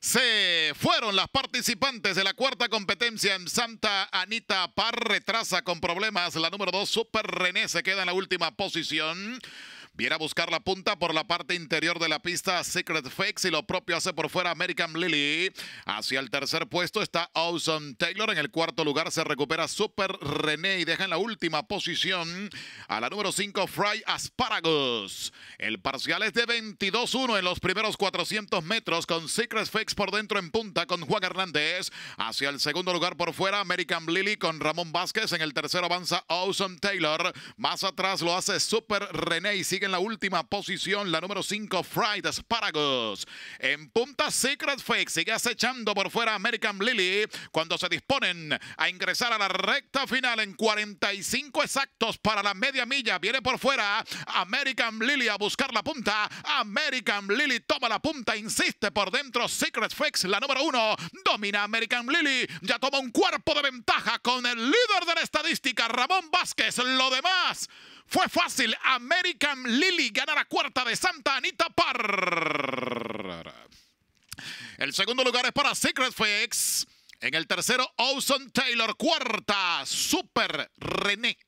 Se fueron las participantes de la cuarta competencia en Santa Anita Par. Retrasa con problemas la número 2. Super René se queda en la última posición. Viene a buscar la punta por la parte interior de la pista Secret Fix y lo propio hace por fuera American Lily. Hacia el tercer puesto está Awesome Taylor. En el cuarto lugar se recupera Super René y deja en la última posición a la número 5 Fry Asparagus. El parcial es de 22-1 en los primeros 400 metros con Secret Fix por dentro en punta con Juan Hernández. Hacia el segundo lugar por fuera American Lily con Ramón Vázquez. En el tercero avanza Awesome Taylor. Más atrás lo hace Super René y sigue en la última posición, la número 5, Fried Asparagus. En punta, Secret Fix sigue acechando por fuera American Lily cuando se disponen a ingresar a la recta final en 45 exactos para la media milla. Viene por fuera American Lily a buscar la punta. American Lily toma la punta, insiste por dentro. Secret Fix, la número 1, domina American Lily. Ya toma un cuerpo de ventaja con el líder de la estadística, Ramón Vázquez. Lo demás fue fácil. American Lily gana la cuarta de Santa Anita Parr. El segundo lugar es para Secret Fix. En el tercero, Ozone Taylor. Cuarta, Super René.